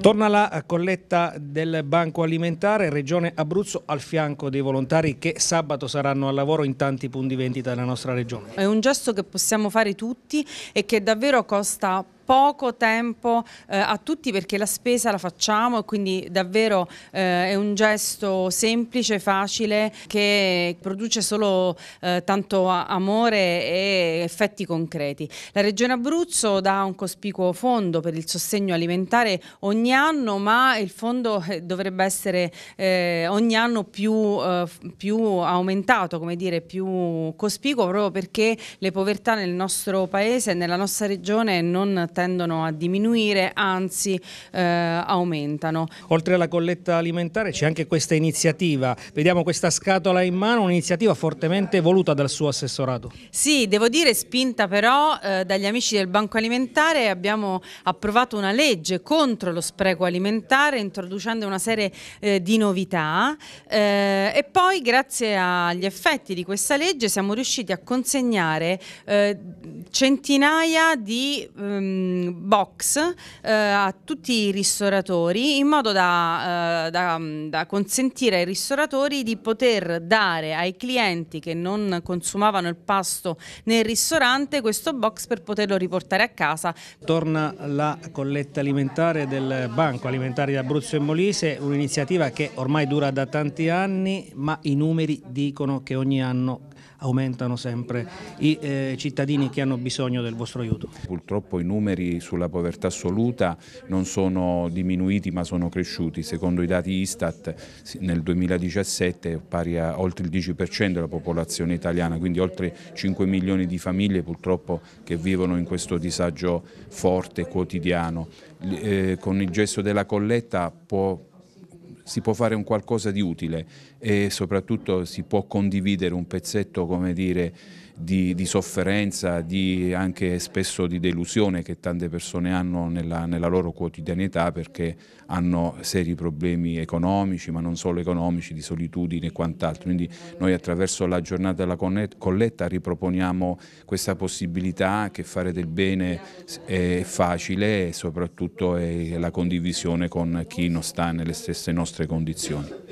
Torna la colletta del Banco Alimentare, Regione Abruzzo al fianco dei volontari che sabato saranno al lavoro in tanti punti vendita della nostra regione. È un gesto che possiamo fare tutti e che davvero costa poco tempo eh, a tutti perché la spesa la facciamo e quindi davvero eh, è un gesto semplice, facile che produce solo eh, tanto amore e effetti concreti. La Regione Abruzzo dà un cospicuo fondo per il sostegno alimentare ogni anno ma il fondo eh, dovrebbe essere eh, ogni anno più, eh, più aumentato, come dire, più cospicuo proprio perché le povertà nel nostro paese e nella nostra regione non tendono a diminuire, anzi eh, aumentano. Oltre alla colletta alimentare c'è anche questa iniziativa, vediamo questa scatola in mano, un'iniziativa fortemente voluta dal suo assessorato. Sì, devo dire spinta però eh, dagli amici del Banco Alimentare abbiamo approvato una legge contro lo spreco alimentare introducendo una serie eh, di novità eh, e poi grazie agli effetti di questa legge siamo riusciti a consegnare eh, centinaia di... Ehm, Mm, box eh, a tutti i ristoratori in modo da, eh, da, mm, da, consentire ai ristoratori di poter dare ai clienti che non consumavano il pasto nel ristorante questo box per poterlo riportare a casa. Torna la colletta alimentare del Banco Alimentare di Abruzzo e Molise, un'iniziativa che ormai dura da tanti anni ma i numeri dicono che ogni anno aumentano sempre i eh, cittadini che hanno bisogno del vostro aiuto. Purtroppo i numeri sulla povertà assoluta non sono diminuiti ma sono cresciuti. Secondo i dati Istat nel 2017 pari a oltre il 10% della popolazione italiana, quindi oltre 5 milioni di famiglie purtroppo che vivono in questo disagio forte quotidiano. Eh, con il gesto della colletta può si può fare un qualcosa di utile e soprattutto si può condividere un pezzetto, come dire, di, di, sofferenza, di anche spesso di delusione che tante persone hanno nella, nella, loro quotidianità perché hanno seri problemi economici, ma non solo economici, di solitudine e quant'altro. Quindi noi attraverso la giornata della colletta riproponiamo questa possibilità che fare del bene è facile e soprattutto è la condivisione con chi non sta nelle stesse nostre nostre condizioni.